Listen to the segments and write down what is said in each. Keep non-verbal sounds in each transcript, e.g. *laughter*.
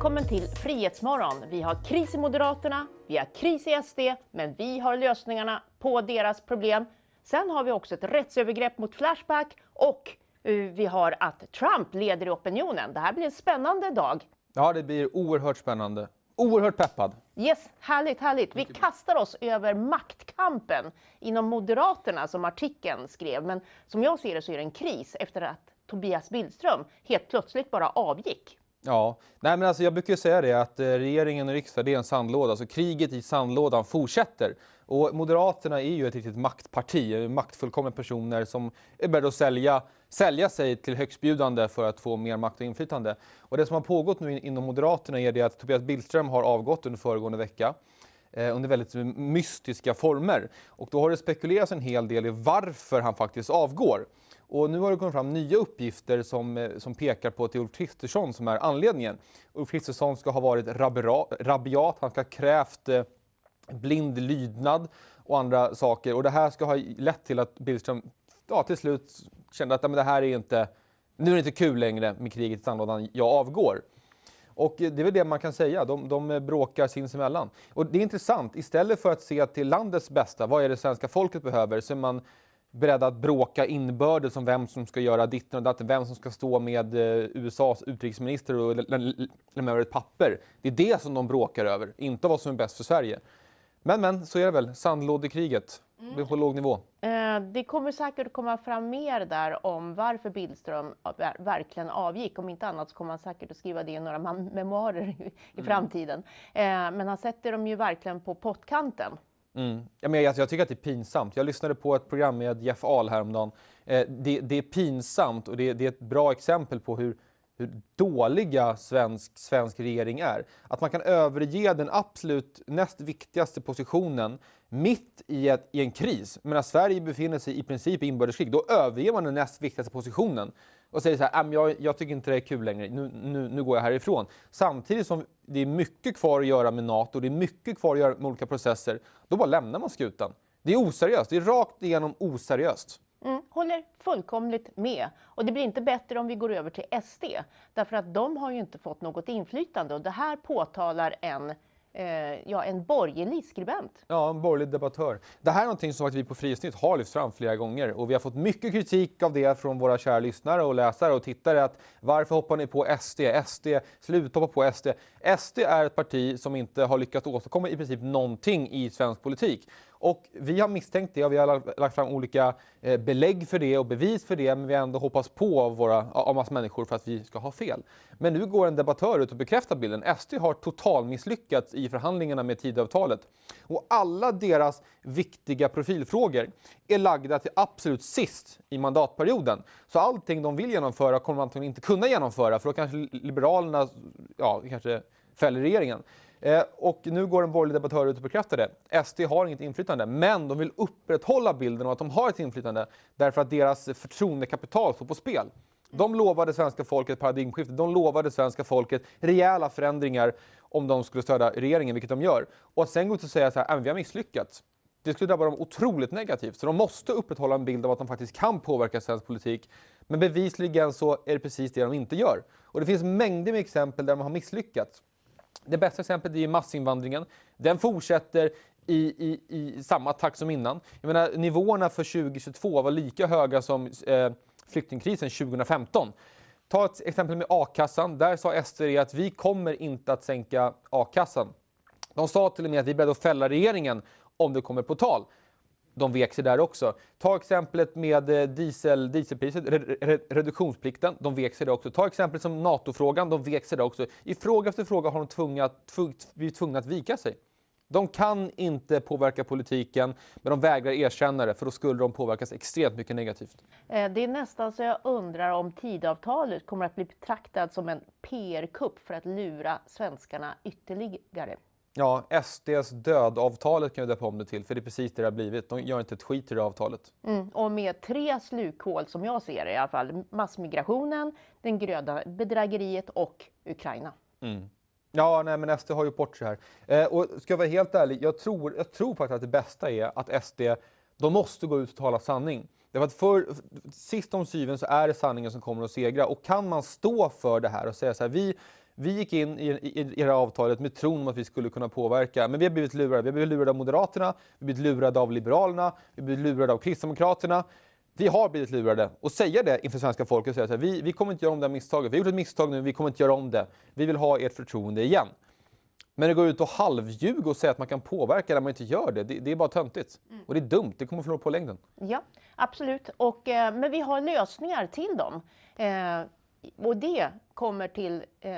välkommen till Frihetsmorgon. Vi har kris i Moderaterna, vi har kris i SD, men vi har lösningarna på deras problem. Sen har vi också ett rättsövergrepp mot Flashback och eh, vi har att Trump leder i opinionen. Det här blir en spännande dag. Ja, det blir oerhört spännande. Oerhört peppad. Yes, härligt, härligt. Vi kastar oss över maktkampen inom Moderaterna som artikeln skrev. Men som jag ser det så är det en kris efter att Tobias Billström helt plötsligt bara avgick. Ja, Nej, men alltså jag brukar ju säga det att eh, regeringen och riksdagen är en sandlåda, så alltså, kriget i sandlådan fortsätter. Och Moderaterna är ju ett riktigt maktparti, maktfullkomliga personer som är beredda att sälja, sälja sig till högstbjudande för att få mer makt och inflytande. Och det som har pågått nu inom Moderaterna är det att Tobias Billström har avgått under föregående vecka eh, under väldigt mystiska former. Och då har det spekulerats en hel del i varför han faktiskt avgår. Och nu har det kommit fram nya uppgifter som, eh, som pekar på att det är Ulf Kristersson som är anledningen. Ulf Kristersson ska ha varit rabiat, han ska ha krävt eh, blind lydnad och andra saker. Och det här ska ha lett till att Billström ja, till slut kände att men det här är inte, nu är det inte kul längre med kriget i sandlådan, jag avgår. Och det är väl det man kan säga, de, de bråkar sinsemellan. Och det är intressant, istället för att se till landets bästa, vad är det svenska folket behöver, så är man beredda att bråka inbördes om vem som ska göra ditt och datt, vem som ska stå med eh, USAs utrikesminister och lämna över ett papper. Det är det som de bråkar över, inte vad som är bäst för Sverige. Men men, så är det väl. Sandlådekriget. är mm. På låg nivå. Eh, det kommer säkert komma fram mer där om varför Billström verkligen avgick. Om inte annat så kommer han säkert att skriva det i några memoarer i, mm. framtiden. Eh, men han sätter dem ju verkligen på pottkanten. Mm. Ja, men jag, alltså, jag, tycker att det är pinsamt. Jag lyssnade på ett program med Jeff Ahl häromdagen. Eh, det, det, är pinsamt och det, det, är ett bra exempel på hur, hur dåliga svensk, svensk regering är. Att man kan överge den absolut näst viktigaste positionen mitt i, ett, i en kris. Medan Sverige befinner sig i princip i inbördeskrig, då överger man den näst viktigaste positionen och säger så här, äh, jag, jag tycker inte det är kul längre, nu, nu, nu går jag härifrån. Samtidigt som det är mycket kvar att göra med Nato, det är mycket kvar att göra med olika processer, då bara lämnar man skutan. Det är oseriöst, det är rakt igenom oseriöst. Mm, håller fullkomligt med. Och det blir inte bättre om vi går över till SD, därför att de har ju inte fått något inflytande och det här påtalar en Eh, ja, en borgerlig skribent. Ja, en borgerlig debattör. Det här är någonting som vi på Frisnytt har lyft fram flera gånger och vi har fått mycket kritik av det från våra kära lyssnare och läsare och tittare att varför hoppar ni på SD? SD, sluta hoppa på SD. SD är ett parti som inte har lyckats åstadkomma i princip någonting i svensk politik. Och vi har misstänkt det och vi har lagt fram olika eh, belägg för det och bevis för det men vi har ändå hoppats på av, våra, av massa människor för att vi ska ha fel. Men nu går en debattör ut och bekräftar bilden. SD har totalmisslyckats i förhandlingarna med Tidöavtalet. Och alla deras viktiga profilfrågor är lagda till absolut sist i mandatperioden. Så allting de vill genomföra kommer de antagligen inte kunna genomföra för då kanske Liberalerna ja, kanske fäller regeringen. Eh, och nu går en borgerlig debattör ut och bekräftar det. SD har inget inflytande, men de vill upprätthålla bilden av att de har ett inflytande därför att deras förtroendekapital står på spel. De lovade svenska folket paradigmskifte, de lovade svenska folket rejäla förändringar om de skulle stödja regeringen, vilket de gör. Och att sen gå ut och säga så här, äh, vi har misslyckats. Det skulle drabba dem otroligt negativt. Så de måste upprätthålla en bild av att de faktiskt kan påverka svensk politik. Men bevisligen så är det precis det de inte gör. Och det finns mängder med exempel där de har misslyckats. Det bästa exemplet är massinvandringen. Den fortsätter i, i, i samma takt som innan. Jag menar, nivåerna för 2022 var lika höga som eh, flyktingkrisen 2015. Ta ett exempel med a-kassan. Där sa SVD att vi kommer inte att sänka a-kassan. De sa till och med att vi är beredda att fälla regeringen om det kommer på tal de vek sig där också. Ta exemplet med eh, diesel, dieselpriset, reduktionsplikten, de vek sig där också. Ta exemplet som NATO-frågan, de vek sig där också. I fråga efter fråga har de tvunga, blivit tvungna att vika sig. De kan inte påverka politiken, men de vägrar erkänna det för då skulle de påverkas extremt mycket negativt. Eh, det är nästan så jag undrar om tidavtalet kommer att bli betraktat som en PR-kupp för att lura svenskarna ytterligare. Ja, SDs dödavtalet kan jag döpa om det till, för det är precis det det har blivit. De gör inte ett skit i det avtalet. Mm, och med tre slukhål som jag ser det i alla fall. Massmigrationen, den gröna bedrägeriet och Ukraina. Mm. Ja, nej, men SD har ju bort sig här. Eh, och ska jag vara helt ärlig, jag tror, jag tror faktiskt att det bästa är att SD, de måste gå ut och tala sanning. Därför att för, sist om syven så är det sanningen som kommer att segra. Och kan man stå för det här och säga så här, vi vi gick in i, i, i det här avtalet med tron om att vi skulle kunna påverka, men vi har blivit lurade. Vi har blivit lurade av Moderaterna, vi har blivit lurade av Liberalerna, vi har blivit lurade av Kristdemokraterna. Vi har blivit lurade. Och säga det inför svenska folket, säga så här, vi, vi kommer inte göra om det här misstaget. Vi har gjort ett misstag nu, vi kommer inte göra om det. Vi vill ha ert förtroende igen. Men det går ut och halvljuga och säga att man kan påverka när man inte gör det. Det, det är bara töntigt. Mm. Och det är dumt, det kommer att förlora på längden. Ja, absolut. Och, eh, men vi har lösningar till dem. Eh, och det kommer till, eh,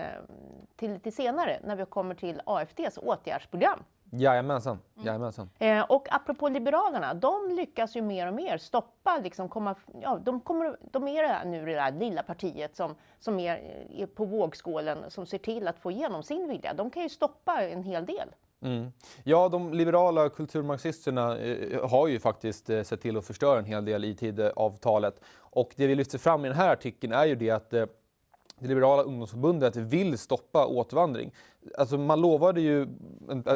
till lite senare när vi kommer till AFDs åtgärdsprogram. Jajamensan. Mm. Jajamensan. Mm. Eh, och apropå Liberalerna, de lyckas ju mer och mer stoppa, liksom komma, ja, de, kommer, de är det här, nu det där lilla partiet som, som är, eh, är på vågskålen som ser till att få igenom sin vilja. De kan ju stoppa en hel del. Mm. Ja, de liberala kulturmarxisterna eh, eh, har ju faktiskt eh, sett till att förstöra en hel del i Tidöavtalet. Och det vi lyfter fram i den här artikeln är ju det att det liberala ungdomsförbundet vill stoppa återvandring. Alltså man lovade ju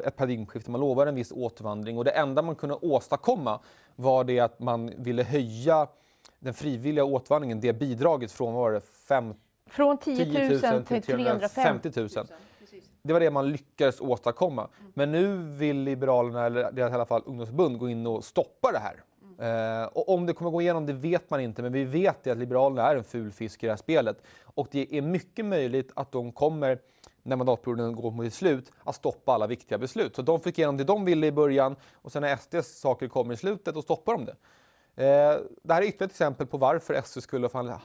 ett paradigmskifte, man lovade en viss återvandring och det enda man kunde åstadkomma var det att man ville höja den frivilliga återvandringen, det bidraget från vad var det, fem, från 10 000, 10 000 till 350 000. 000. Det var det man lyckades åstadkomma. Men nu vill Liberalerna, eller deras i alla fall ungdomsförbund, gå in och stoppa det här. Eh, och om det kommer gå igenom det vet man inte, men vi vet att Liberalerna är en ful fisk i det här spelet. Och det är mycket möjligt att de kommer, när mandatperioden går mot sitt slut, att stoppa alla viktiga beslut. Så de fick igenom det de ville i början och sen när SDs saker kommer i slutet, då stoppar de det. Eh, det här är ytterligare ett exempel på varför SD skulle förhandla,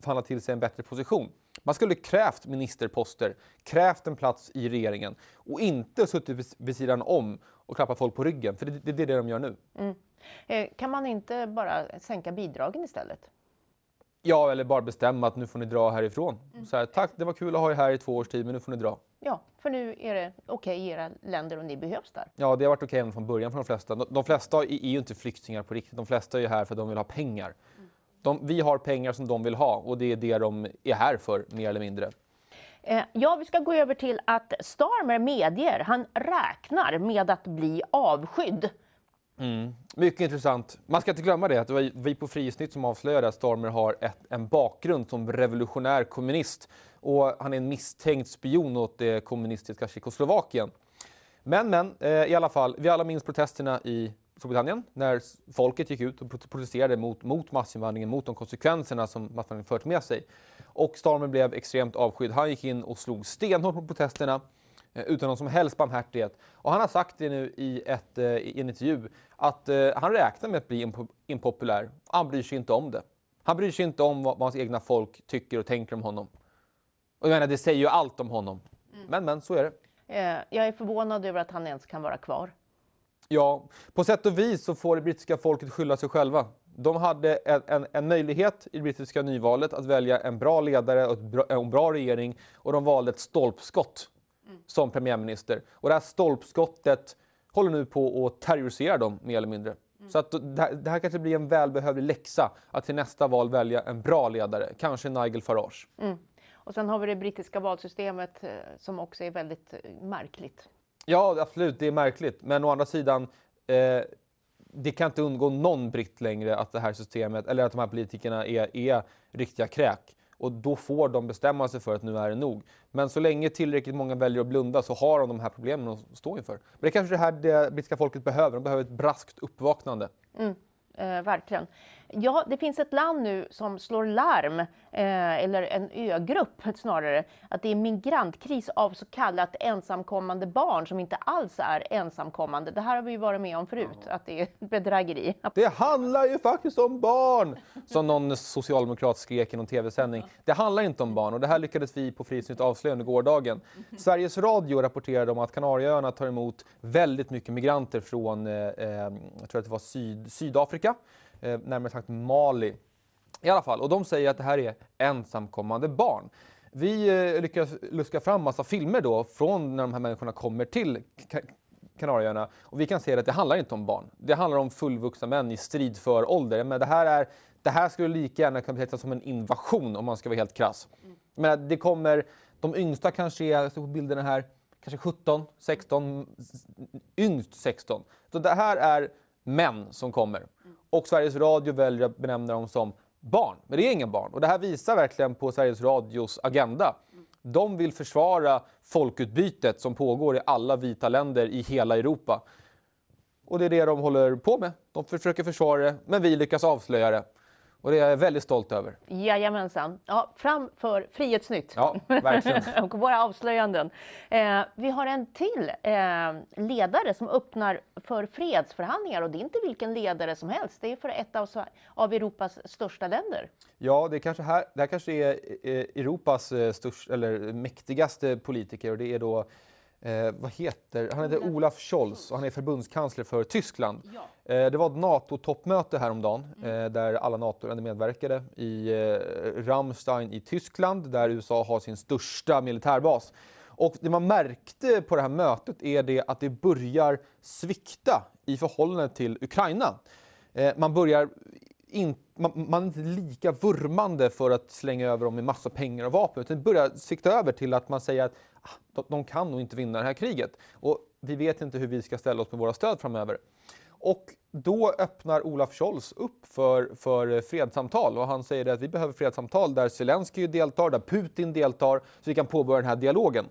förhandla till sig en bättre position. Man skulle krävt ministerposter, krävt en plats i regeringen och inte suttit vid sidan om och klappat folk på ryggen, för det, det är det de gör nu. Mm. Eh, kan man inte bara sänka bidragen istället? Ja, eller bara bestämma att nu får ni dra härifrån. Mm. Så här, tack, det var kul att ha er här i två års tid, men nu får ni dra. Ja, för nu är det okej okay i era länder och ni behövs där. Ja, det har varit okej okay även från början för de flesta. De, de flesta är ju inte flyktingar på riktigt. De flesta är ju här för att de vill ha pengar. Mm. De, vi har pengar som de vill ha och det är det de är här för, mer eller mindre. Eh, ja, vi ska gå över till att Starmer medger han räknar med att bli avskydd. Mm. Mycket intressant. Man ska inte glömma det att det var vi på Frihetsnytt som avslöjade att Stormer har ett, en bakgrund som revolutionär kommunist och han är en misstänkt spion åt det kommunistiska Tjeckoslovakien. Men, men, eh, i alla fall, vi alla minns protesterna i Storbritannien när folket gick ut och protesterade mot, mot massinvandringen, mot de konsekvenserna som massinvandringen fört med sig. Och Starmer blev extremt avskydd. Han gick in och slog stenhårt på protesterna eh, utan någon som helst barmhärtighet. Och han har sagt det nu i, ett, eh, i en intervju att eh, han räknar med att bli impopulär. Han bryr sig inte om det. Han bryr sig inte om vad, vad hans egna folk tycker och tänker om honom. Och jag menar, det säger ju allt om honom. Mm. Men, men, så är det. Jag är förvånad över att han ens kan vara kvar. Ja, på sätt och vis så får det brittiska folket skylla sig själva. De hade en, en, en möjlighet i det brittiska nyvalet att välja en bra ledare och en bra regering och de valde ett stolpskott mm. som premiärminister. Och det här stolpskottet håller nu på att terrorisera dem mer eller mindre. Mm. Så att det här, det, här, kanske blir en välbehövlig läxa att till nästa val välja en bra ledare, kanske Nigel Farage. Mm. Och sen har vi det brittiska valsystemet eh, som också är väldigt eh, märkligt. Ja, absolut, det är märkligt. Men å andra sidan, eh, det kan inte undgå någon britt längre att det här systemet, eller att de här politikerna är, är riktiga kräk. Och då får de bestämma sig för att nu är det nog. Men så länge tillräckligt många väljer att blunda så har de de här problemen att stå inför. Men det är kanske det här det brittiska folket behöver. De behöver ett braskt uppvaknande. Mm, eh, verkligen. Ja, det finns ett land nu som slår larm, eh, eller en ögrupp snarare, att det är migrantkris av så kallat ensamkommande barn som inte alls är ensamkommande. Det här har vi ju varit med om förut, att det är *laughs* bedrägeri. Det handlar ju faktiskt om barn! Som någon socialdemokrat skrek i någon tv-sändning. Det handlar inte om barn och det här lyckades vi på Frysnytt avslöja under gårdagen. Mhm. Sveriges Radio rapporterade om att Kanarieöarna tar emot väldigt mycket migranter från eh, eh jag tror att det var Syd Sydafrika eh, närmare sagt Mali. I alla fall, och de säger att det här är ensamkommande barn. Vi eh, lyckas luska fram massa filmer då från när de här människorna kommer till Kanarieöarna och vi kan se att det handlar inte om barn. Det handlar om fullvuxna män i strid för ålder. Men det här, är, det här skulle lika gärna kunna betecknas som en invasion om man ska vara helt krass. Men det kommer, de yngsta kanske är, jag på bilderna här, kanske 17, 16, yngst 16. Så det här är män som kommer och Sveriges Radio väljer att benämna dem som barn. Men det är inga barn. Och det här visar verkligen på Sveriges Radios agenda. De vill försvara folkutbytet som pågår i alla vita länder i hela Europa. Och det är det de håller på med. De försöker försvara det, men vi lyckas avslöja det. Och det är jag väldigt stolt över. Jajamensan. Ja, fram för Frihetsnytt. Ja, verkligen. *laughs* och våra avslöjanden. Eh, vi har en till eh, ledare som öppnar för fredsförhandlingar och det är inte vilken ledare som helst. Det är för ett av, av Europas största länder. Ja, det, är kanske här, det här kanske är eh, Europas eh, störst, eller mäktigaste politiker och det är då Eh, vad heter han? heter Olaf Scholz och han är förbundskansler för Tyskland. Ja. Eh, det var ett NATO-toppmöte häromdagen mm. eh, där alla NATO-länder medverkade i eh, Ramstein i Tyskland där USA har sin största militärbas. Och det man märkte på det här mötet är det att det börjar svikta i förhållande till Ukraina. Eh, man börjar in, man, man, är inte lika vurmande för att slänga över dem med massa pengar och vapen utan det börjar svikta över till att man säger att de kan nog inte vinna det här kriget. Och vi vet inte hur vi ska ställa oss med våra stöd framöver. Och då öppnar Olaf Scholz upp för, för fredssamtal och han säger att vi behöver fredssamtal där Zelenskyj deltar, där Putin deltar, så vi kan påbörja den här dialogen.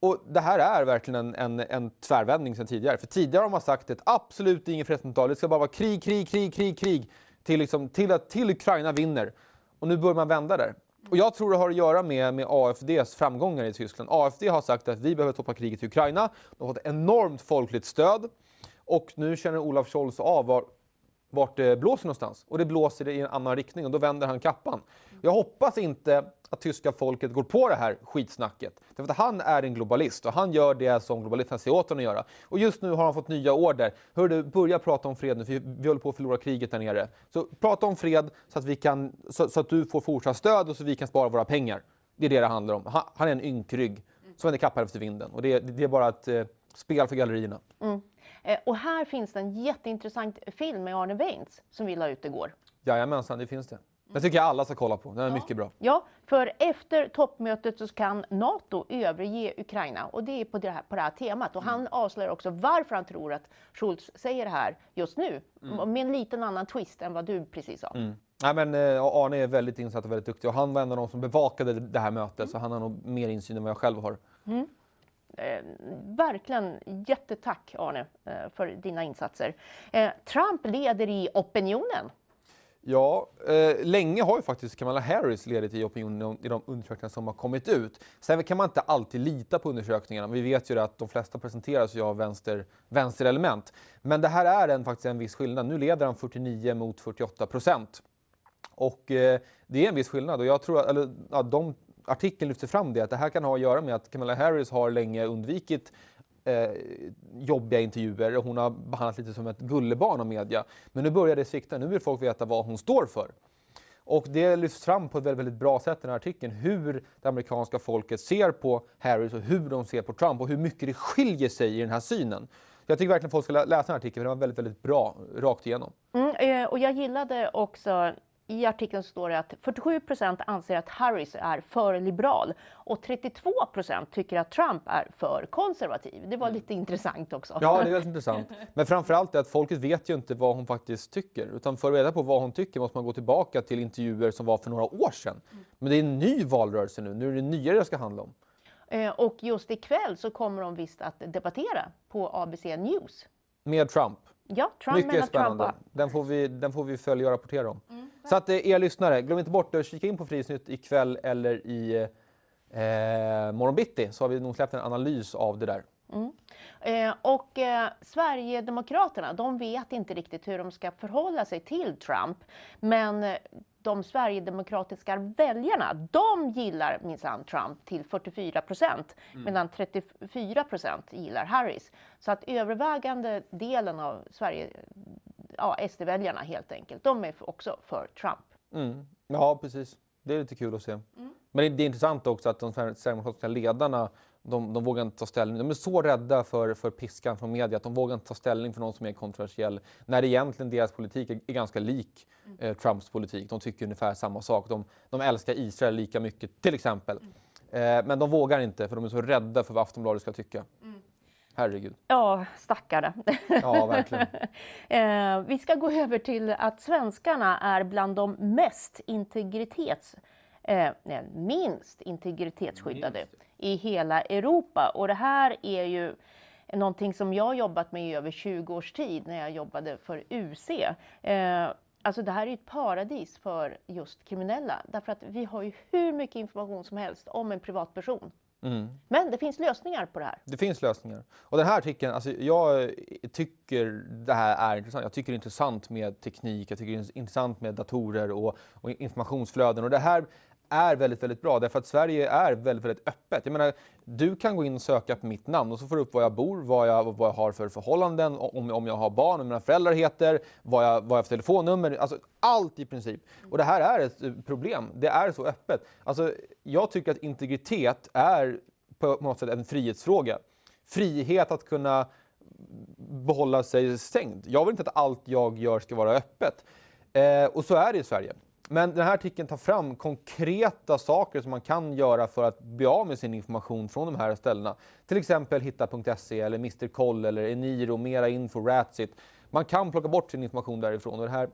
Och det här är verkligen en, en, en tvärvändning sedan tidigare. För tidigare har man sagt att absolut inget fredssamtal, det ska bara vara krig, krig, krig, krig, krig, till, liksom, till, att, till Ukraina vinner. Och nu börjar man vända där. Och jag tror det har att göra med, med AFDs framgångar i Tyskland. AFD har sagt att vi behöver toppa kriget i Ukraina. De har fått enormt folkligt stöd. Och nu känner Olaf Scholz av var vart det blåser någonstans. Och det blåser i en annan riktning och då vänder han kappan. Jag hoppas inte att tyska folket går på det här skitsnacket. Därför att han är en globalist och han gör det som globalisterna säger åt honom att göra. Och just nu har han fått nya order. Hör du, börja prata om fred nu för vi håller på att förlora kriget där nere. Så prata om fred så att, vi kan, så, så att du får fortsatt stöd och så vi kan spara våra pengar. Det är det det handlar om. Han, han är en ynkrygg som vänder kappan efter vinden. Och det, det är bara ett eh, spel för gallerierna. Mm. Eh, och här finns det en jätteintressant film med Arne Weintz som vi la ut igår. Jajamensan, det finns det. Den tycker jag alla ska kolla på. Den är ja. mycket bra. Ja, för efter toppmötet så kan Nato överge Ukraina och det är på det här, på det här temat. Och mm. han avslöjar också varför han tror att Schultz säger det här just nu mm. med en liten annan twist än vad du precis sa. Mm. Nej, men eh, Arne är väldigt insatt och väldigt duktig och han var en av de som bevakade det här mötet så han har nog mer insyn än vad jag själv har. Mm. Eh, verkligen jättetack Arne eh, för dina insatser. Eh, Trump leder i opinionen. Ja, eh, länge har ju faktiskt Kamala Harris ledit i opinionen i de undersökningar som har kommit ut. Sen kan man inte alltid lita på undersökningarna. Vi vet ju att de flesta presenteras ju av vänster, vänsterelement. Men det här är en, faktiskt en viss skillnad. Nu leder han 49 mot 48 procent. Och eh, det är en viss skillnad. Och jag tror att, eller, ja, de artikeln lyfter fram det, att det här kan ha att göra med att Kamala Harris har länge undvikit eh, jobbiga intervjuer och hon har behandlats lite som ett gullebarn av media. Men nu börjar det svikta, nu vill folk veta vad hon står för. Och det lyfts fram på ett väldigt, väldigt, bra sätt i den här artikeln, hur det amerikanska folket ser på Harris och hur de ser på Trump och hur mycket det skiljer sig i den här synen. Jag tycker verkligen att folk ska läsa den här artikeln, för den var väldigt, väldigt bra rakt igenom. Mm, eh, och jag gillade också i artikeln står det att 47 anser att Harris är för liberal och 32 tycker att Trump är för konservativ. Det var mm. lite mm. intressant också. Ja, det är väldigt intressant. Men framförallt är att folket vet ju inte vad hon faktiskt tycker. Utan för att reda på vad hon tycker måste man gå tillbaka till intervjuer som var för några år sedan. Mm. Men det är en ny valrörelse nu. Nu är det nyare det ska handla om. Eh, och just ikväll så kommer de visst att debattera på ABC News. Med Trump? Ja, Trump Mycket menar spännande. Trump. Den får, vi, den får vi följa och rapportera om. Mm. Så att eh, er lyssnare, glöm inte bort att kika in på Frihetsnytt ikväll eller i eh, eh morgonbitti så har vi nog släppt en analys av det där. Mm. Eh, och eh, Sverigedemokraterna, de vet inte riktigt hur de ska förhålla sig till Trump. Men eh, de sverigedemokratiska väljarna, de gillar minsann Trump till 44 procent, mm. medan 34 procent gillar Harris. Så att övervägande delen av Sverige, ja, SD-väljarna helt enkelt, de är också för Trump. Mm. Ja, precis. Det är lite kul att se. Mm. Men det är intressant också att de sverigedemokratiska ledarna de, de vågar inte ta ställning. De är så rädda för, för piskan från media att de vågar inte ta ställning för någon som är kontroversiell. När egentligen deras politik är, är ganska lik mm. eh, Trumps politik. De tycker ungefär samma sak. De, de älskar Israel lika mycket, till exempel. Mm. Eh, men de vågar inte för de är så rädda för vad Aftonbladet ska tycka. Mm. Herregud. Ja, stackare. Ja, verkligen. *laughs* eh, vi ska gå över till att svenskarna är bland de mest integritets... Eh, nej, minst integritetsskyddade. Minst i hela Europa. Och det här är ju någonting som jag jobbat med i över 20 års tid när jag jobbade för UC. Eh, alltså det här är ett paradis för just kriminella därför att vi har ju hur mycket information som helst om en privatperson. Mm. Men det finns lösningar på det här. Det finns lösningar. Och den här artikeln, alltså jag tycker det här är intressant. Jag tycker det är intressant med teknik, jag tycker det är intressant med datorer och, och informationsflöden. Och det här är väldigt, väldigt bra därför att Sverige är väldigt, väldigt öppet. Jag menar, du kan gå in och söka på mitt namn och så får du upp var jag bor, vad jag, vad jag har för förhållanden, om, om jag har barn, om mina föräldrar heter, vad jag, vad jag har för telefonnummer. Alltså, allt i princip. Och det här är ett eh, problem. Det är så öppet. Alltså, jag tycker att integritet är på något sätt en frihetsfråga. Frihet att kunna behålla sig stängd. Jag vill inte att allt jag gör ska vara öppet. Eh, och så är det i Sverige. Men den här artikeln tar fram konkreta saker som man kan göra för att bli av med sin information från de här ställena. Till exempel hitta.se eller Mr Koll eller Eniro, Mera Info, Ratsit. Man kan plocka bort sin information därifrån och den här,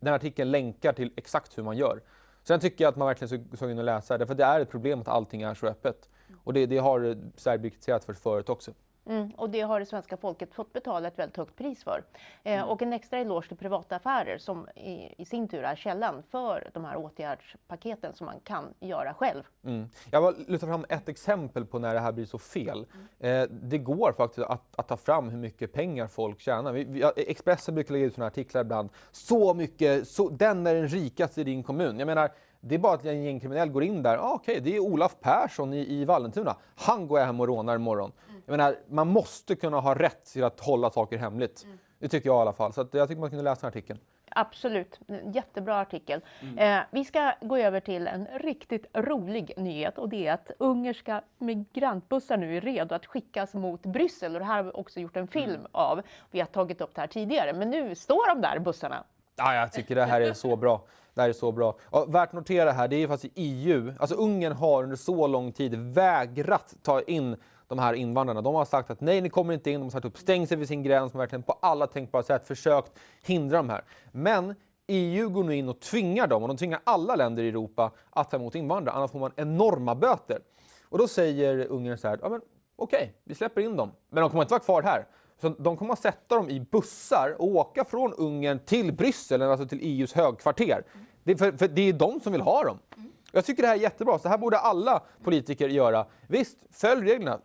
den här artikeln länkar till exakt hur man gör. Sen tycker jag att man verkligen ska gå in och läsa därför att det är ett problem att allting är så öppet. Och det, det har Sverige kritiserat för förut också. Mm, och det har det svenska folket fått betala ett väldigt högt pris för. Eh, mm. Och en extra eloge till privata affärer som i, i, sin tur är källan för de här åtgärdspaketen som man kan göra själv. Mm. Jag vill lyfta fram ett exempel på när det här blir så fel. Mm. Eh, det går faktiskt att, att, ta fram hur mycket pengar folk tjänar. Vi, vi, Expressen brukar lägga ut sådana artiklar ibland. Så mycket, så, den är den rikaste i din kommun. Jag menar, det är bara att en gängkriminell går in där. Ah, Okej, okay, det är Olaf Persson i, i Vallentuna. Han går jag hem och rånar imorgon. Jag menar, man måste kunna ha rätt till att hålla saker hemligt. Mm. Det tycker jag i alla fall. Så jag tycker man kunde läsa den artikeln. Absolut, jättebra artikel. Mm. Eh, vi ska gå över till en riktigt rolig nyhet och det är att ungerska migrantbussar nu är redo att skickas mot Bryssel och det här har vi också gjort en film mm. av. Vi har tagit upp det här tidigare men nu står de där bussarna. Ja, jag tycker det här är så bra. Det här är så bra. Ja, värt att notera här, det är ju faktiskt EU. Alltså Ungern har under så lång tid vägrat ta in de här invandrarna. De har sagt att nej, ni kommer inte in. De har satt upp stängsel vid sin gräns. De har verkligen på alla tänkbara sätt försökt hindra de här. Men EU går nu in och tvingar dem, och de tvingar alla länder i Europa att ta emot invandrare, annars får man enorma böter. Och då säger Ungern så här, ja men okej, vi släpper in dem, men de kommer inte vara kvar här. Så de kommer att sätta dem i bussar och åka från Ungern till Bryssel, alltså till EUs högkvarter. Det, för, för det är de som vill ha dem. Jag tycker det här är jättebra, så här borde alla politiker göra. Visst, följ reglerna,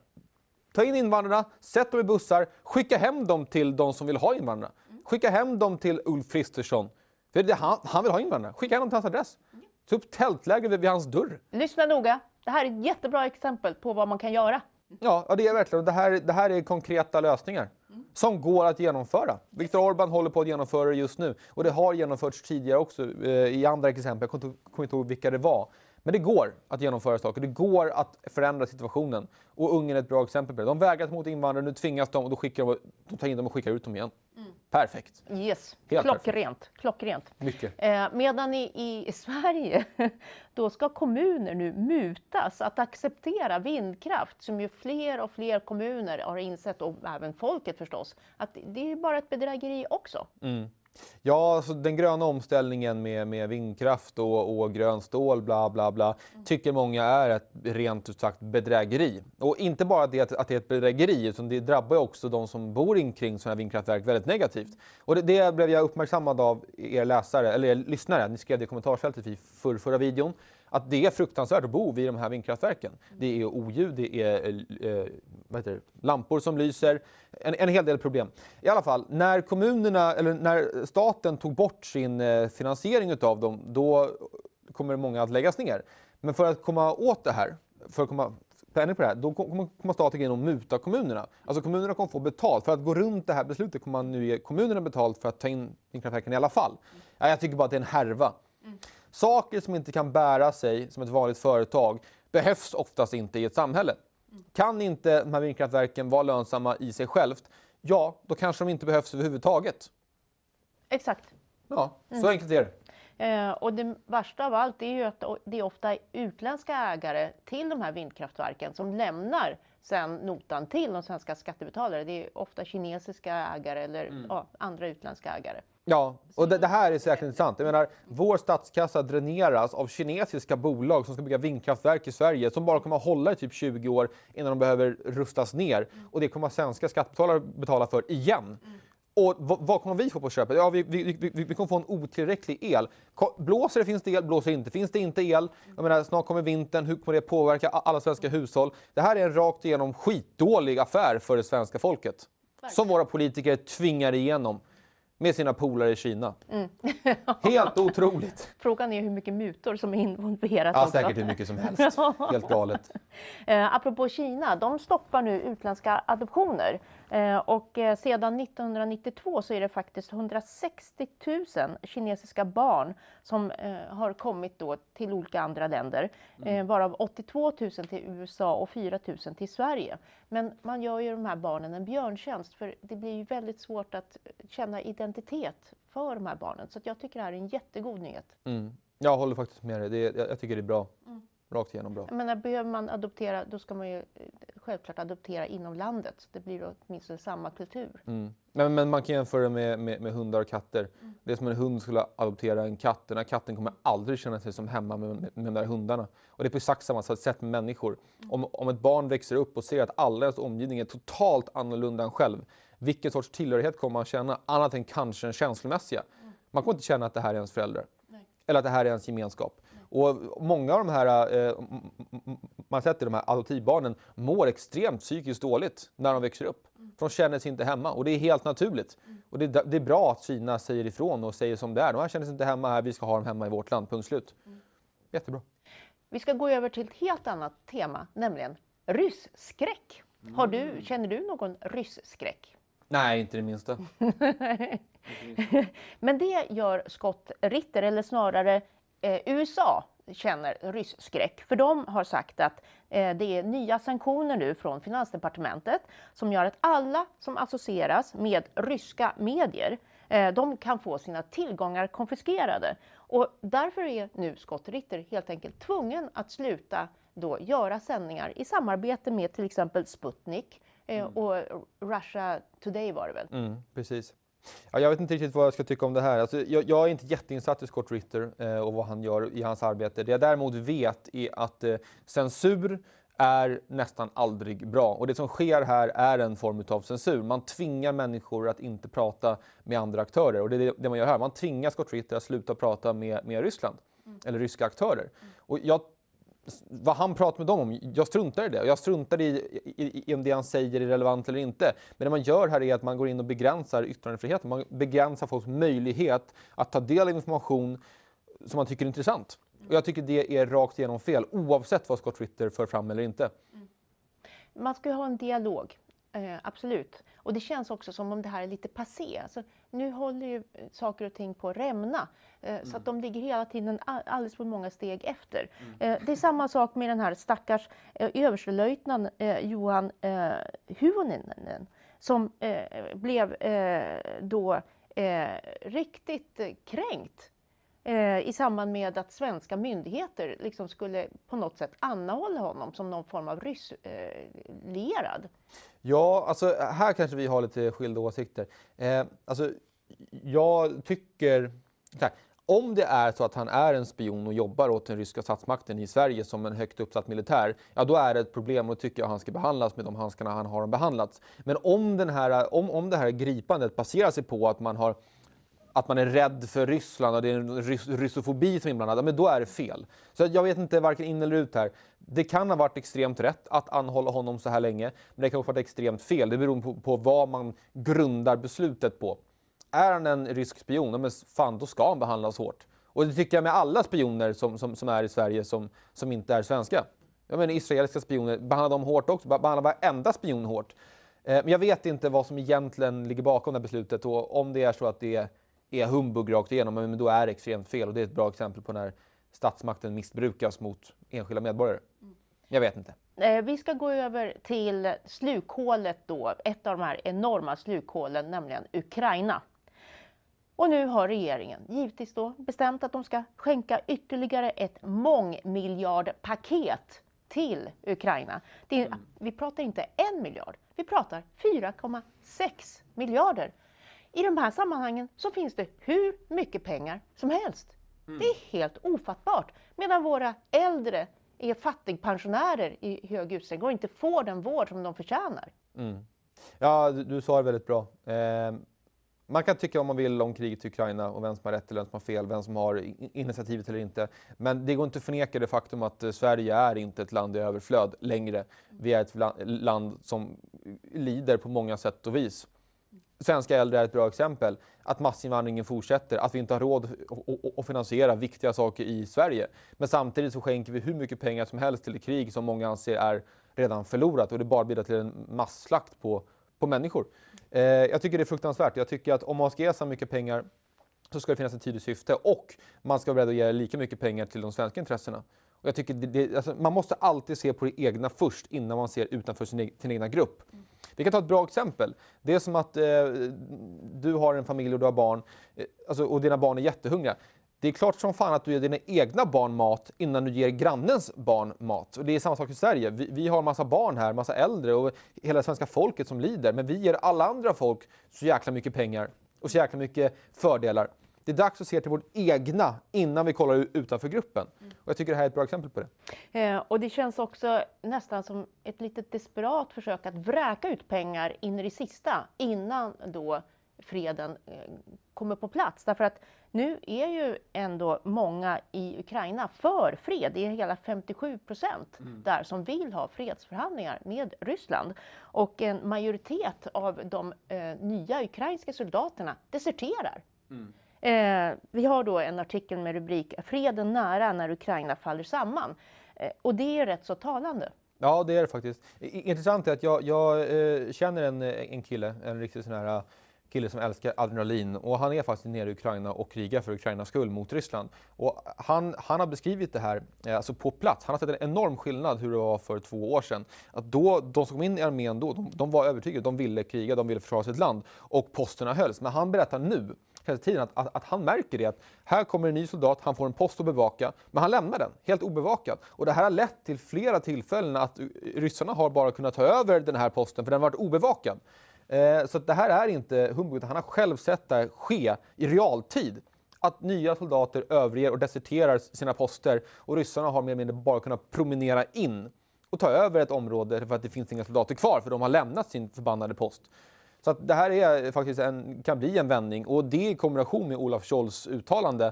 Ta in invandrarna, sätt dem i bussar, skicka hem dem till de som vill ha invandrarna. Skicka hem dem till Ulf Kristersson. För det, han, han vill ha invandrarna. Skicka hem dem till hans adress. Ta upp tältläger vid, vid hans dörr. Lyssna noga. Det här är ett jättebra exempel på vad man kan göra. Ja, det är verkligen. Det här, det här är konkreta lösningar som går att genomföra. Viktor Orbán håller på att genomföra det just nu. Och det har genomförts tidigare också eh, i andra exempel. Jag kommer inte ihåg vilka det var. Men det går att genomföra saker, det går att förändra situationen. Och Ungern är ett bra exempel på det. De vägrar ta emot invandrare, nu tvingas de och då skickar de, de tar in dem och skickar ut dem igen. Mm. Perfekt! Yes, Helt klockrent. Perfekt. klockrent. Mycket. Eh, medan i, i, Sverige, *laughs* då ska kommuner nu mutas att acceptera vindkraft, som ju fler och fler kommuner har insett, och även folket förstås, att det är ju bara ett bedrägeri också. Mm. Ja, alltså den gröna omställningen med, med vindkraft och, och stål bla bla bla, mm. tycker många är ett rent ut sagt bedrägeri. Och inte bara det att, det är ett bedrägeri, utan det drabbar också de som bor in kring sådana här vindkraftverk väldigt negativt. Och det, det, blev jag uppmärksammad av er läsare, eller er lyssnare, ni skrev det i kommentarsfältet i för, förra videon. Att det är fruktansvärt att bo vid de här vindkraftverken. Det är oljud, det är eh, eh lampor som lyser, en, en, hel del problem. I alla fall, när kommunerna, eller när staten tog bort sin eh, finansiering utav dem, då kommer många att läggas ner. Men för att komma åt det här, för att komma penning på det här, då kommer staten in och muta kommunerna. Alltså kommunerna kommer få betalt. För att gå runt det här beslutet kommer man nu ge kommunerna betalt för att ta in vindkraftverken i alla fall. Jag tycker bara att det är en härva. Mm. Saker som inte kan bära sig som ett vanligt företag behövs oftast inte i ett samhälle. Kan inte de här vindkraftverken vara lönsamma i sig självt, ja, då kanske de inte behövs överhuvudtaget. Exakt. Ja, mm. så enkelt är det. Eh, och det värsta av allt är ju att det är ofta utländska ägare till de här vindkraftverken som lämnar sen notan till de svenska skattebetalare. Det är ofta kinesiska ägare eller mm. ja, andra utländska ägare. Ja, och det, det, här är säkert intressant. Jag menar, vår statskassa dräneras av kinesiska bolag som ska bygga vindkraftverk i Sverige som bara kommer att hålla i typ 20 år innan de behöver rustas ner. Mm. Och det kommer svenska skattebetalare betala för igen. Mm. Och vad kommer vi få på köpet? Ja, vi, vi, vi, vi, kommer få en otillräcklig el. Blåser det finns det el, blåser det inte finns det inte el. Jag menar, snart kommer vintern, hur kommer det påverka alla svenska hushåll? Det här är en rakt igenom skitdålig affär för det svenska folket. Som våra politiker tvingar igenom med sina polare i Kina. Mm. *laughs* Helt otroligt! Frågan är hur mycket mutor som är involverat. Ja, också. säkert hur mycket som helst. *laughs* Helt galet. Eh, apropå Kina, de stoppar nu utländska adoptioner Eh, och eh, sedan 1992 så är det faktiskt 160 000 kinesiska barn som eh, har kommit då till olika andra länder, mm. varav 82 000 till USA och 4 000 till Sverige. Men man gör ju de här barnen en björntjänst för det blir ju väldigt svårt att känna identitet för de här barnen. Så jag tycker det här är en jättegod nyhet. Mm. Jag håller faktiskt med dig, det, jag, jag tycker det är bra. Mm. Rakt igenom bra. Jag menar, behöver man adoptera, då ska man ju eh, självklart adoptera inom landet. det blir åtminstone samma kultur. Mm. Men, men man kan jämföra med, med, med hundar och katter. Mm. Det är som en hund skulle adoptera en katt. Den här katten kommer aldrig känna sig som hemma med, med, med de där hundarna. Och det är på exakt samma sätt med människor. Mm. Om, om ett barn växer upp och ser att alla i omgivning är totalt annorlunda än själv. Vilken sorts tillhörighet kommer man känna? Annat än kanske den känslomässiga. Mm. Man kommer inte känna att det här är ens föräldrar. Nej. Eller att det här är ens gemenskap. Och många av de här, eh, man sätter de här adoptivbarnen, mår extremt psykiskt dåligt när de växer upp. För mm. de känner sig inte hemma och det är helt naturligt. Mm. Och det, är, det är bra att Kina säger ifrån och säger som det är. De här känner sig inte hemma här, vi ska ha dem hemma i vårt land, punkt slut. Mm. Jättebra. Vi ska gå över till ett helt annat tema, nämligen rysskräck. Har du, känner du någon rysskräck? Nej, inte det minsta. *laughs* Men det gör Scott Ritter, eller snarare eh, USA känner rysskräck, för de har sagt att eh, det är nya sanktioner nu från Finansdepartementet som gör att alla som associeras med ryska medier eh, de kan få sina tillgångar konfiskerade. Och därför är nu Scott Ritter helt enkelt tvungen att sluta då göra sändningar i samarbete med till exempel Sputnik eh, mm. och Russia Today var det väl? Mm, precis. Ja, jag vet inte riktigt vad jag ska tycka om det här. Alltså, jag, jag är inte jätteinsatt i Scott Ritter eh, och vad han gör i hans arbete. Det jag däremot vet är att eh, censur är nästan aldrig bra. Och det som sker här är en form av censur. Man tvingar människor att inte prata med andra aktörer. Och det är det man gör här. Man tvingar Scott Ritter att sluta prata med, med Ryssland. Mm. Eller ryska aktörer. Och jag vad han pratar med dem om, jag struntar i det. Jag struntar i, i, i, om det han säger är relevant eller inte. Men det man gör här är att man går in och begränsar yttrandefriheten. Man begränsar folks möjlighet att ta del av information som man tycker är intressant. Och jag tycker det är rakt igenom fel, oavsett vad Scott Ritter för fram eller inte. Mm. Man ska ju ha en dialog Eh, absolut. Och det känns också som om det här är lite passé. Alltså, nu håller ju eh, saker och ting på att rämna. Eh, mm. Så att mm. de ligger hela tiden alldeles för många steg efter. Mm. Eh, det är samma sak med den här stackars eh, överstelöjtnanten eh, Johan eh, Huoninen som eh, blev då riktigt kränkt Eh, i samband med att svenska myndigheter liksom skulle på något sätt anhålla honom som någon form av rysslerad. Eh, ja, alltså här kanske vi har lite skilda åsikter. Eh, alltså, jag tycker... Här, om det är så att han är en spion och jobbar åt den ryska statsmakten i Sverige som en högt uppsatt militär, ja då är det ett problem och då tycker jag han ska behandlas med de handskarna han har behandlats. Men om, den här, om, om det här gripandet baserar sig på att man har att man är rädd för Ryssland och det är en ryssofobi som är inblandad, men då är det fel. Så jag vet inte varken in eller ut här. Det kan ha varit extremt rätt att anhålla honom så här länge, men det kan också ha varit extremt fel. Det beror på, på vad man grundar beslutet på. Är han en rysk spion, men fan, då ska han behandlas hårt. Och det tycker jag med alla spioner som, som, som är i Sverige som, som inte är svenska. Jag menar israeliska spioner, behandla dem hårt också, behandla varenda spion hårt. Eh, men jag vet inte vad som egentligen ligger bakom det här beslutet och om det är så att det är är humbug rakt igenom, men då är det extremt fel. Och det är ett bra exempel på när statsmakten missbrukas mot enskilda medborgare. Mm. Jag vet inte. Eh, vi ska gå över till slukhålet då, ett av de här enorma slukhålen, nämligen Ukraina. Och nu har regeringen givetvis då bestämt att de ska skänka ytterligare ett mångmiljardpaket till Ukraina. Är, mm. Vi pratar inte en miljard, vi pratar 4,6 miljarder i de här sammanhangen så finns det hur mycket pengar som helst. Mm. Det är helt ofattbart. Medan våra äldre är fattigpensionärer i hög utsträckning och inte får den vård som de förtjänar. Mm. Ja, du, du, sa det väldigt bra. Eh, man kan tycka vad man vill om kriget i Ukraina och vem som har rätt eller vem som har fel, vem som har initiativet eller inte. Men det går inte att förneka det faktum att eh, Sverige är inte ett land i överflöd längre. Vi är ett land som lider på många sätt och vis svenska äldre är ett bra exempel, att massinvandringen fortsätter, att vi inte har råd att finansiera viktiga saker i Sverige. Men samtidigt så skänker vi hur mycket pengar som helst till ett krig som många anser är redan förlorat och det bara bidrar till en masslakt på, på människor. Eh, jag tycker det är fruktansvärt. Jag tycker att om man ska ge så mycket pengar så ska det finnas ett tydligt syfte och man ska vara beredd att ge lika mycket pengar till de svenska intressena. Och jag tycker det, det, alltså man måste alltid se på det egna först innan man ser utanför sin, e-, sin egna grupp. Vi kan ta ett bra exempel. Det är som att eh, du har en familj och du har barn eh, alltså, och dina barn är jättehungriga. Det är klart som fan att du ger dina egna barn mat innan du ger grannens barn mat. Och det är samma sak i Sverige. Vi, vi har massa barn här, massa äldre och hela svenska folket som lider. Men vi ger alla andra folk så jäkla mycket pengar och så jäkla mycket fördelar. Det är dags att se till vårt egna innan vi kollar utanför gruppen. Mm. Och jag tycker det här är ett bra exempel på det. Eh, och det känns också nästan som ett litet desperat försök att vräka ut pengar in i det sista innan då freden eh, kommer på plats. Därför att nu är ju ändå många i Ukraina för fred. Det är hela 57 procent mm. där som vill ha fredsförhandlingar med Ryssland. Och en majoritet av de eh, nya ukrainska soldaterna deserterar. Mm. Eh, vi har då en artikel med rubrik “Freden nära när Ukraina faller samman” eh, och det är rätt så talande. Ja, det är det faktiskt. Intressant är att jag, jag eh, känner en, en kille, en riktigt sån här eh, kille som älskar adrenalin och han är faktiskt nere i Ukraina och krigar för Ukrainas skull mot Ryssland. Och han, han har beskrivit det här eh, alltså på plats. Han har sett en enorm skillnad hur det var för två år sedan. Att då, de som kom in i armén då, de, de var övertygade, de ville kriga, de ville försvara sitt land och posterna hölls. Men han berättar nu tiden att, att, att, han märker det att här kommer en ny soldat, han får en post att bevaka, men han lämnar den helt obevakad. Och det här har lett till flera tillfällen att ryssarna har bara kunnat ta över den här posten för den har varit obevakad. Eh, så det här är inte humbug, han har själv sett det ske i realtid att nya soldater överger och deserterar sina poster och ryssarna har mer eller mindre bara kunnat promenera in och ta över ett område för att det finns inga soldater kvar för de har lämnat sin förbannade post. Så att det här är faktiskt en, kan bli en vändning och det i kombination med Olaf Scholz uttalande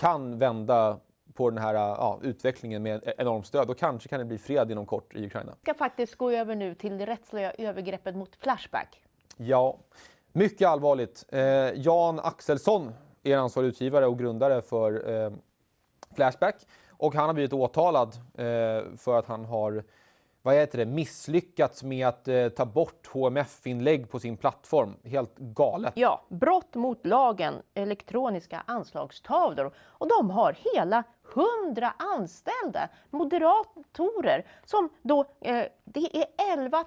kan vända på den här ja, utvecklingen med enormt stöd och kanske kan det bli fred inom kort i Ukraina. Vi ska faktiskt gå över nu till det rättsliga övergreppet mot Flashback. Ja, mycket allvarligt. Eh, Jan Axelsson är ansvarig utgivare och grundare för eh, Flashback och han har blivit åtalad eh, för att han har vad heter det, misslyckats med att eh, ta bort HMF-inlägg på sin plattform. Helt galet. Ja, brott mot lagen, elektroniska anslagstavlor. Och de har hela 100 anställda moderatorer som då, eh, det är 11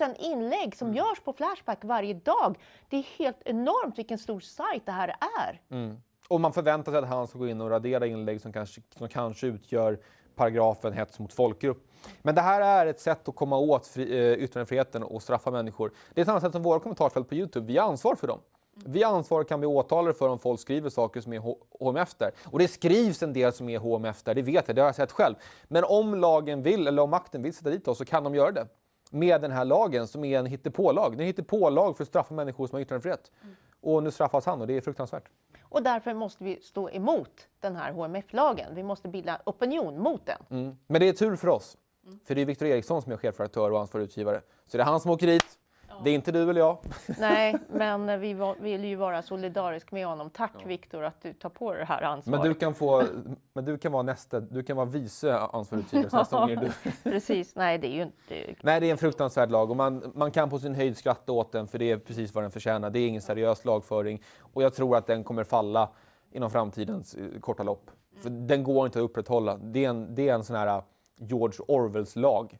000 inlägg som mm. görs på Flashback varje dag. Det är helt enormt vilken stor sajt det här är. Mm. Och man förväntar sig att han ska gå in och radera inlägg som kanske, som kanske utgör paragrafen hets mot folkgrupp. Men det här är ett sätt att komma åt fri, eh, yttrandefriheten och straffa människor. Det är samma sätt som våra kommentarsfält på Youtube. Vi har ansvar för dem. Vi ansvar kan bli åtalade för om folk skriver saker som är HMF där. Och det skrivs en del som är HMF där, det vet jag, det har jag sett själv. Men om lagen vill, eller om makten vill sätta dit oss, så kan de göra det. Med den här lagen som är en hittepålag. Det är en hittepålag för att straffa människor som har yttrandefrihet. Och nu straffas han och det är fruktansvärt. Och därför måste vi stå emot den här HMF-lagen. Vi måste bilda opinion mot den. Mm. Men det är tur för oss. För det är Victor Eriksson som är chefredaktör och ansvarig utgivare. Så det är han som åker dit. Det är inte du eller jag. *laughs* Nej, men vi vill ju vara solidariska med honom. Tack ja. Viktor att du tar på dig det här ansvaret. Men du kan, få, men du kan vara nästa, du kan vara vice ansvarig utgivare *laughs* ja. nästa gång. du. Precis, nej det är ju inte... Nej, det är en fruktansvärd lag och man, man kan på sin höjd skratta åt den för det är precis vad den förtjänar. Det är ingen seriös lagföring och jag tror att den kommer falla inom framtidens eh, korta lopp. För den går inte att upprätthålla. Det är en, det är en sån här George Orwells lag.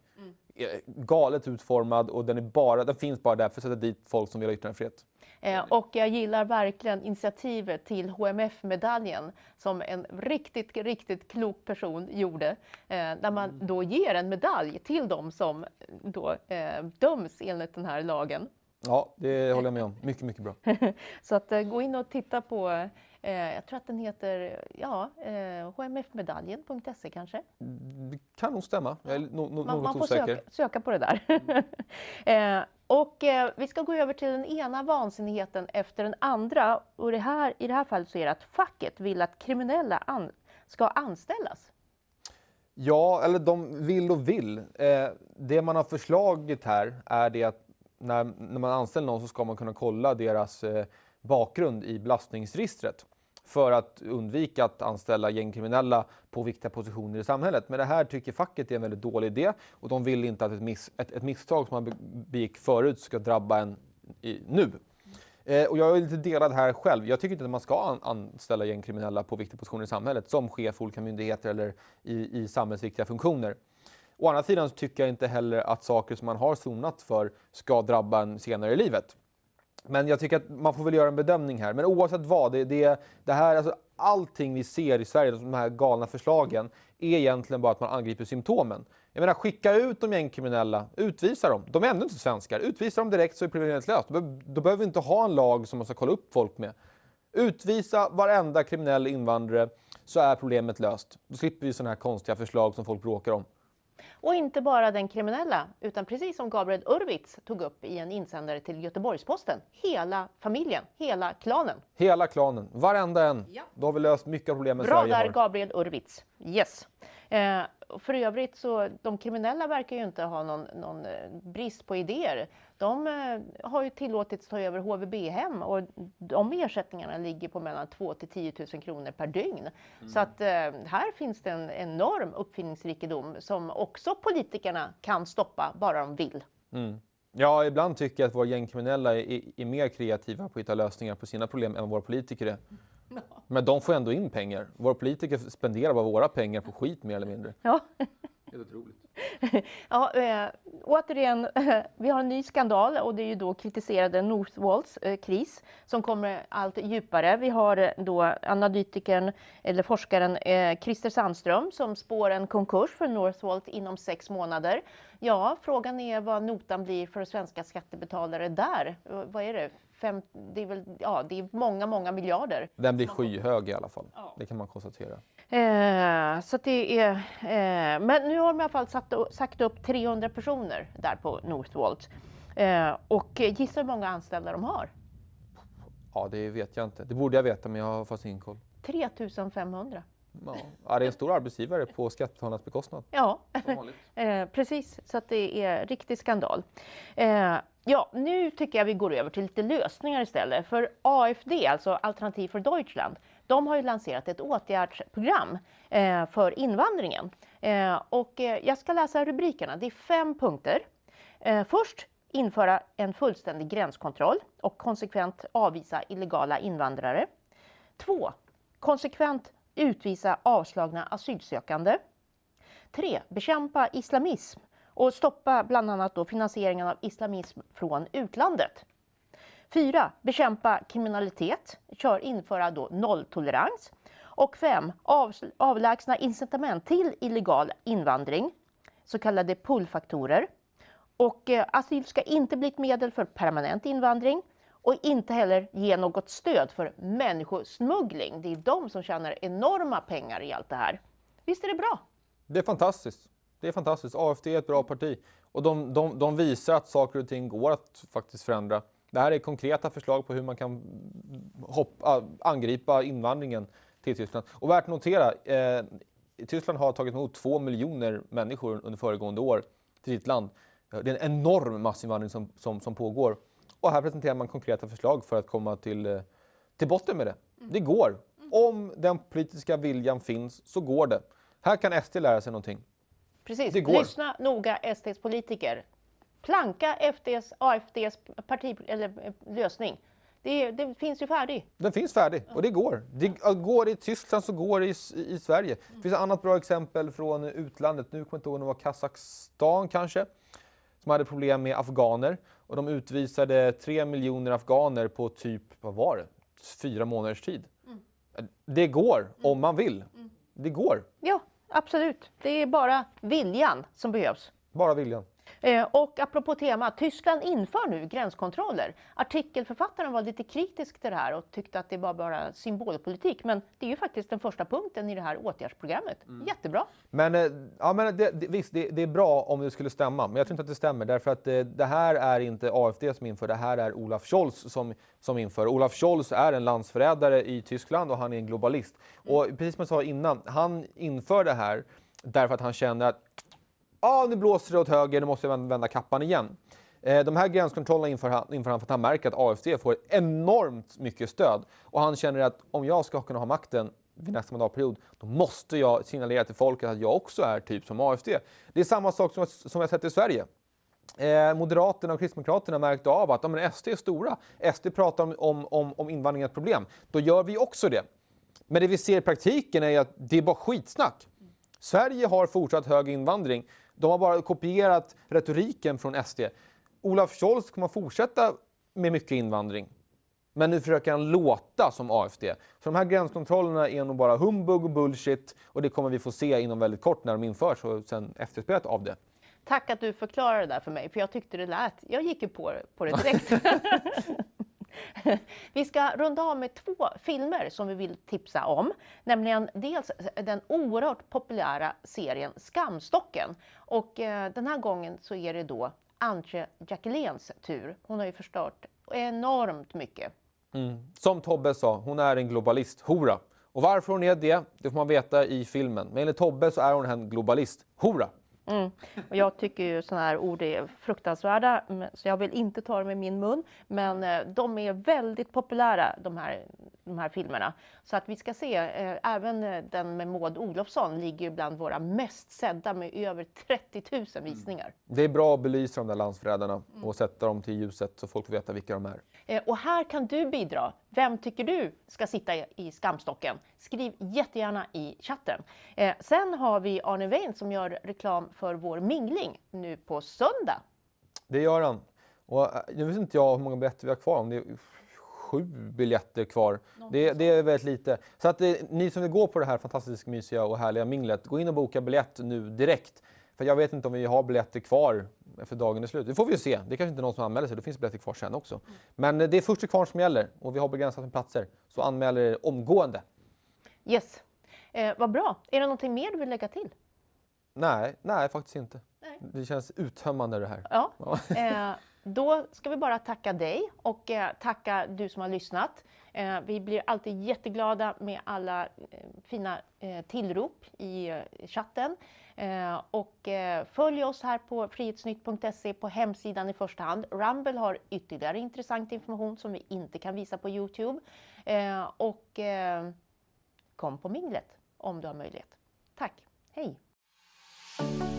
Eh, galet utformad och den, är bara, den finns bara där för att sätta dit folk som vill ha yttrandefrihet. Eh, och jag gillar verkligen initiativet till HMF-medaljen som en riktigt, riktigt klok person gjorde. där eh, man mm. då ger en medalj till de som då döms enligt den här lagen. Ja, det håller jag med om. *laughs* Mycket, mycket bra. Så att gå in och titta på Eh, jag tror att den heter ja, eh, hmfmedaljen.se kanske? Mm, det kan nog stämma. Jag är no, no, man, något man får Söka, söka på det där. *laughs* eh, och eh, vi ska gå över till den ena vansinnigheten efter den andra. Och det här, I det här fallet så är det att facket vill att kriminella an, ska anställas. Ja, eller de vill och vill. Eh, det man har förslagit här är det att när, när man anställer någon så ska man kunna kolla deras eh, bakgrund i belastningsregistret för att undvika att anställa gängkriminella på viktiga positioner i samhället. Men det här tycker facket är en väldigt dålig idé och de vill inte att ett, miss, ett, ett misstag som man begick förut ska drabba en i, nu. Eh, och jag är lite delad här själv. Jag tycker inte att man ska an, anställa gängkriminella på viktiga positioner i samhället som chef för olika myndigheter eller i, i samhällsviktiga funktioner. Å andra sidan så tycker jag inte heller att saker som man har sonat för ska drabba en senare i livet. Men jag tycker att man får väl göra en bedömning här. Men oavsett vad, det, det, det här, alltså, allting vi ser i Sverige, de här galna förslagen, är egentligen bara att man angriper symptomen. Jag menar, skicka ut de gängkriminella, utvisa dem. De är ändå inte svenskar. Utvisa dem direkt så är problemet löst. Då behöver vi inte ha en lag som man ska kolla upp folk med. Utvisa varenda kriminell invandrare så är problemet löst. Då slipper vi sådana här konstiga förslag som folk bråkar om. Och inte bara den kriminella, utan precis som Gabriel Urwitz tog upp i en insändare till Göteborgsposten, hela familjen, hela klanen. Hela klanen, varenda en. Ja. Då har vi löst mycket av problemen Bra Sverige där, har. Gabriel Urwitz. Yes. Eh, för övrigt så, de kriminella verkar ju inte ha någon, någon eh, brist på idéer de eh, har ju tillåtits ta över HVB-hem och de ersättningarna ligger på mellan 2 till 10 000 kronor per dygn. Mm. Så att eh, här finns det en enorm uppfinningsrikedom som också politikerna kan stoppa bara de vill. Mm. Ja, ibland tycker jag att våra gängkriminella är, är, mer kreativa på att hitta lösningar på sina problem än våra politiker är. Men de får ändå in pengar. Våra politiker spenderar bara våra pengar på skit mer eller mindre. Ja. Helt otroligt. *laughs* ja, eh, återigen, *laughs* vi har en ny skandal och det är ju då kritiserade Northvolts eh, kris som kommer allt djupare. Vi har eh, då analytikern eller forskaren eh, Christer Sandström som spår en konkurs för Northvolt inom sex månader. Ja, frågan är vad notan blir för svenska skattebetalare där. Vad är det? fem, det, är väl, ja, det är många, många miljarder. Den blir skyhög i alla fall, ja. det kan man konstatera. Eh, så det är, eh, men nu har de i alla fall satt, sagt upp 300 personer där på Northvolt. Eh, och gissa hur många anställda de har? Ja, det vet jag inte. Det borde jag veta, men jag har fast ingen koll. 3 500. Ja, det är en stor arbetsgivare på skattebetalarnas bekostnad. Ja, *laughs* eh, precis. Så att det är riktig skandal. Eh, ja, nu tycker jag vi går över till lite lösningar istället. För AFD, alltså Alternativ för Deutschland, de har ju lanserat ett åtgärdsprogram eh, för invandringen. och jag ska läsa rubrikerna. Det är fem punkter. först införa en fullständig gränskontroll och konsekvent avvisa illegala invandrare. Två, konsekvent utvisa avslagna asylsökande. 3. Bekämpa islamism och stoppa bland annat då finansieringen av islamism från utlandet. 4. Bekämpa kriminalitet, kör införa då nolltolerans. Och 5. avlägsna incitament till illegal invandring, så kallade pullfaktorer. Och eh, asyl ska inte bli ett medel för permanent invandring och inte heller ge något stöd för människosmuggling. Det är de som tjänar enorma pengar i allt det här. Visst är det bra? Det är fantastiskt. Det är fantastiskt. AFD är ett bra parti och de, de, de visar att saker och ting går att faktiskt förändra. Det här är konkreta förslag på hur man kan hoppa, angripa invandringen till Tyskland. Och värt att notera, eh, Tyskland har tagit emot två miljoner människor under föregående år till sitt land. Det är en enorm massinvandring som, som, som pågår. Och här presenterar man konkreta förslag för att komma till, eh, till botten med det. Mm. Det går. Mm. Om den politiska viljan finns så går det. Här kan SD lära sig någonting. Precis. Det går. Lyssna noga SDs politiker. Planka FDs, AFDs parti, eller, eh, lösning. Det, det, finns ju färdig. Den finns färdig och det går. Det går i Tyskland så går det i, i Sverige. Mm. Det finns ett annat bra exempel från utlandet. Nu kommer jag inte ihåg om det var Kazakstan kanske. Som hade problem med afghaner. Och de utvisade tre miljoner afghaner på typ, vad var det, fyra månaders tid. Mm. Det går mm. om man vill. Mm. Det går. Ja, absolut. Det är bara viljan som behövs. Bara viljan. Eh, och apropå tema, Tyskland inför nu gränskontroller. Artikelförfattaren var lite kritisk till det här och tyckte att det var bara symbolpolitik. Men det är ju faktiskt den första punkten i det här åtgärdsprogrammet. Mm. Jättebra! Men, eh, ja, men det, visst, det, det, är bra om det skulle stämma. Men jag tror inte att det stämmer därför att eh, det här är inte AFD som inför, det här är Olaf Scholz som, som inför. Olaf Scholz är en landsförrädare i Tyskland och han är en globalist. Mm. Och precis som jag sa innan, han inför det här därför att han känner att ah, nu blåser det åt höger, nu måste jag vända kappan igen. Eh, de här gränskontrollerna inför han, inför han för att han märker att AFD får enormt mycket stöd. Och han känner att om jag ska kunna ha makten vid nästa mandatperiod, då måste jag signalera till folket att jag också är typ som AFD. Det är samma sak som, som jag sett i Sverige. Eh, Moderaterna och Kristdemokraterna märkte av att men SD är stora. SD pratar om, om, om, om invandringen ett problem. Då gör vi också det. Men det vi ser i praktiken är att det är bara skitsnack. Sverige har fortsatt hög invandring. De har bara kopierat retoriken från SD. Olaf Scholz kommer fortsätta med mycket invandring. Men nu försöker han låta som AFD. Så de här gränskontrollerna är nog bara humbug och bullshit och det kommer vi få se inom väldigt kort när de införs och sen efterspelet av det. Tack att du förklarade det där för mig, för jag tyckte det lät... Jag gick ju på, på det direkt. *laughs* *laughs* *laughs* Vi ska runda av med två filmer som vi vill tipsa om. Nämligen dels den oerhört populära serien Skamstocken. Och eh, den här gången så är det då Antje Jackelens tur. Hon har ju förstört enormt mycket. Mm. Som Tobbe sa, hon är en globalist-hora. Och varför hon är det, det får man veta i filmen. Men enligt Tobbe så är hon en globalist-hora. Mm. Och jag tycker ju sådana här ord är fruktansvärda, så jag vill inte ta dem i min mun. Men eh, de är väldigt populära, de här, de här filmerna. Så att vi ska se, eh, även eh, den med Maud Olofsson ligger bland våra mest sedda med över 30 000 mm. visningar. Det är bra att belysa de där landsförrädarna och sätta dem till ljuset så folk får veta vilka de är. Och här kan du bidra vem tycker du ska sitta i skamstocken? Skriv jättegärna i chatten. Eh, sen har vi Arne Wein som gör reklam för vår mingling nu på söndag. Det gör han. Och eh, nu vet inte jag hur många biljetter vi har kvar. Om det är sju biljetter kvar. Det, det, är väldigt lite. Så att det, eh, ni som vill gå på det här fantastiskt mysiga och härliga minglet, gå in och boka biljett nu direkt. För jag vet inte om vi har biljetter kvar för dagen är slut. Det får vi ju se. Det är kanske inte är någon som anmäler sig. Det finns biljetter kvar sen också. Mm. Men eh, det är först till kvarn som gäller och vi har begränsat med platser. Så anmäl er omgående. Yes. Eh, vad bra. Är det någonting mer du vill lägga till? Nej, nej faktiskt inte. Nej. Det känns uttömmande det här. Ja. ja. Eh, då ska vi bara tacka dig och eh, tacka du som har lyssnat. Eh, vi blir alltid jätteglada med alla eh, fina eh, tillrop i chatten. och följ oss här på frihetsnytt.se på hemsidan i första hand. Rumble har ytterligare intressant information som vi inte kan visa på Youtube. och kom på minglet om du har möjlighet. Tack, hej!